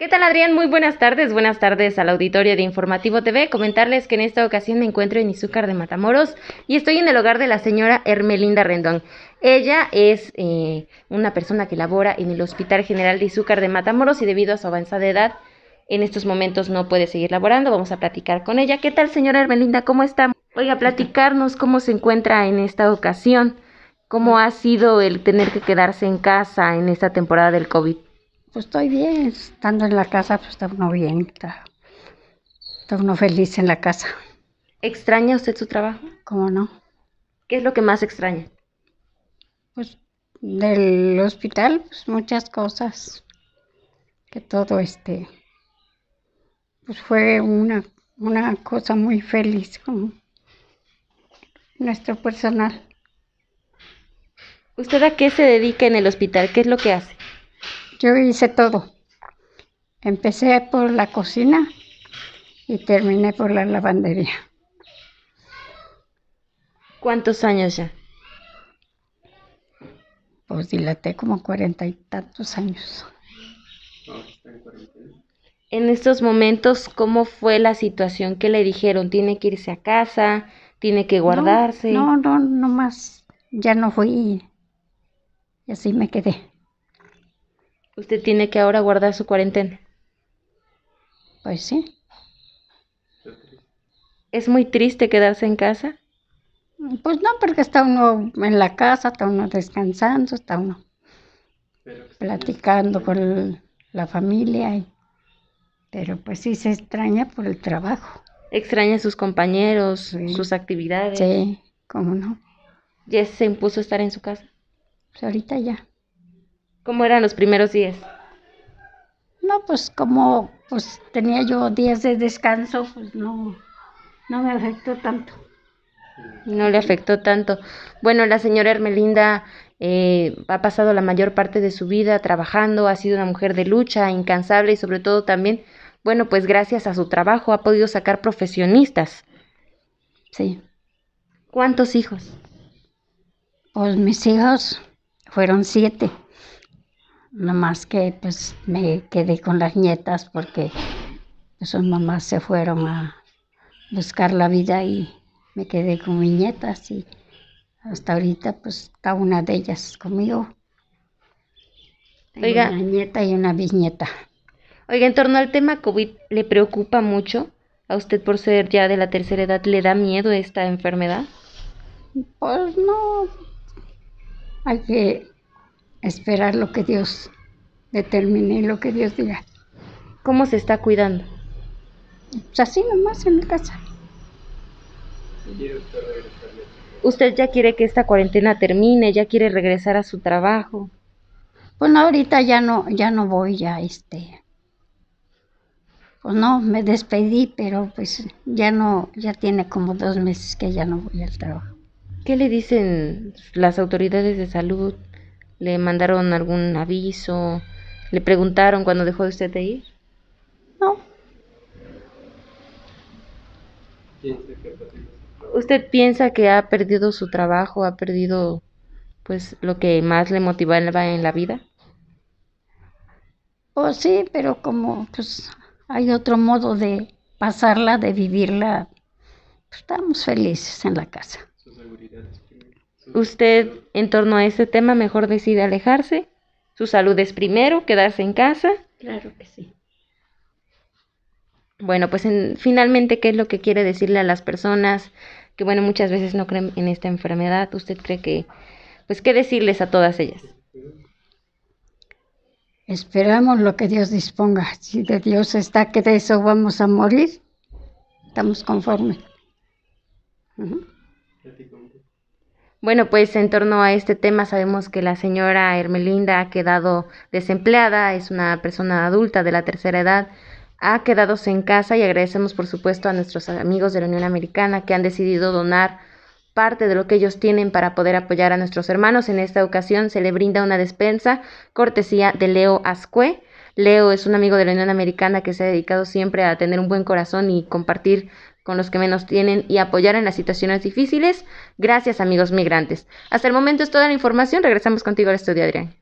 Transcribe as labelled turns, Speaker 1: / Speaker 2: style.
Speaker 1: ¿Qué tal Adrián? Muy buenas tardes, buenas tardes a la auditorio de Informativo TV. Comentarles que en esta ocasión me encuentro en Izúcar de Matamoros y estoy en el hogar de la señora Hermelinda Rendón. Ella es eh, una persona que labora en el Hospital General de Izúcar de Matamoros y debido a su avanzada edad, en estos momentos no puede seguir laborando. Vamos a platicar con ella. ¿Qué tal señora Hermelinda? ¿Cómo está? Oiga, platicarnos cómo se encuentra en esta ocasión, cómo ha sido el tener que quedarse en casa en esta temporada del COVID. Pues
Speaker 2: estoy bien, estando en la casa, pues está uno bien, está, uno feliz en la casa.
Speaker 1: ¿Extraña usted su trabajo? ¿Cómo no? ¿Qué es lo que más extraña?
Speaker 2: Pues del hospital, pues muchas cosas. Que todo este, pues fue una, una cosa muy feliz con nuestro personal. ¿Usted a qué se dedica en el hospital? ¿Qué es lo que hace? Yo hice todo. Empecé por la cocina y terminé por la lavandería. ¿Cuántos años ya? Pues dilaté como cuarenta y tantos años.
Speaker 1: En estos momentos, ¿cómo fue la situación que le dijeron? ¿Tiene que irse a casa? ¿Tiene que guardarse? No,
Speaker 2: no, no, no más. Ya no fui y así me quedé.
Speaker 1: Usted tiene que ahora guardar su cuarentena. Pues sí. ¿Es muy triste quedarse en casa?
Speaker 2: Pues no, porque está uno en la casa, está uno descansando, está uno platicando con la familia. pero pues sí se extraña por el trabajo.
Speaker 1: Extraña a sus compañeros, sus actividades. Sí, cómo no. ¿Ya se impuso estar en su
Speaker 2: casa? Pues ahorita ya.
Speaker 1: ¿Cómo eran los primeros días?
Speaker 2: No, pues como pues tenía yo días de descanso, pues no, no me afectó tanto.
Speaker 1: No le afectó tanto. Bueno, la señora Hermelinda eh, ha pasado la mayor parte de su vida trabajando, ha sido una mujer de lucha, incansable y sobre todo también, bueno, pues gracias a su trabajo ha podido sacar
Speaker 2: profesionistas. Sí. ¿Cuántos hijos? Pues mis hijos fueron siete más que pues me quedé con las nietas porque sus pues, mamás se fueron a buscar la vida y me quedé con mis nietas y hasta ahorita pues cada una de ellas conmigo. Tengo Una nieta y una bisnieta.
Speaker 1: Oiga, en torno al tema COVID, ¿le preocupa mucho a usted por ser ya de la tercera edad? ¿Le da miedo esta enfermedad?
Speaker 2: Pues no. Hay que esperar lo que Dios determine, y lo que Dios diga. ¿Cómo se está cuidando? Pues así nomás en mi casa.
Speaker 1: ¿Usted ya quiere que esta cuarentena
Speaker 2: termine? ¿Ya quiere regresar a su trabajo? Pues no, ahorita ya no, ya no voy, ya este. Pues no, me despedí, pero pues ya no, ya tiene como dos meses que ya no voy al trabajo. ¿Qué le dicen las
Speaker 1: autoridades de salud? ¿Le mandaron algún aviso? ¿Le preguntaron cuando dejó usted de ir? No. ¿Usted piensa que ha perdido su trabajo, ha perdido pues lo que más le motivaba en la vida?
Speaker 2: Oh, sí, pero como pues hay otro modo de pasarla, de vivirla, pues, estamos felices en la casa. Su usted
Speaker 1: en torno a este tema mejor decide alejarse. Su salud es primero, quedarse en casa.
Speaker 2: Claro que sí.
Speaker 1: Bueno, pues finalmente, ¿qué es lo que quiere decirle a las personas que, bueno, muchas veces no creen en esta enfermedad? ¿Usted cree que, pues, qué decirles a todas ellas?
Speaker 2: Esperamos lo que Dios disponga. Si de Dios está que de eso vamos a morir, estamos conformes.
Speaker 1: Bueno, pues en torno a este tema sabemos que la señora Hermelinda ha quedado desempleada, es una persona adulta de la tercera edad, ha quedado en casa y agradecemos por supuesto a nuestros amigos de la Unión Americana que han decidido donar parte de lo que ellos tienen para poder apoyar a nuestros hermanos. En esta ocasión se le brinda una despensa cortesía de Leo Ascue. Leo es un amigo de la Unión Americana que se ha dedicado siempre a tener un buen corazón y compartir con los que menos tienen y apoyar en las situaciones difíciles. Gracias amigos migrantes. Hasta el momento es toda la información. Regresamos contigo al estudio, Adrián.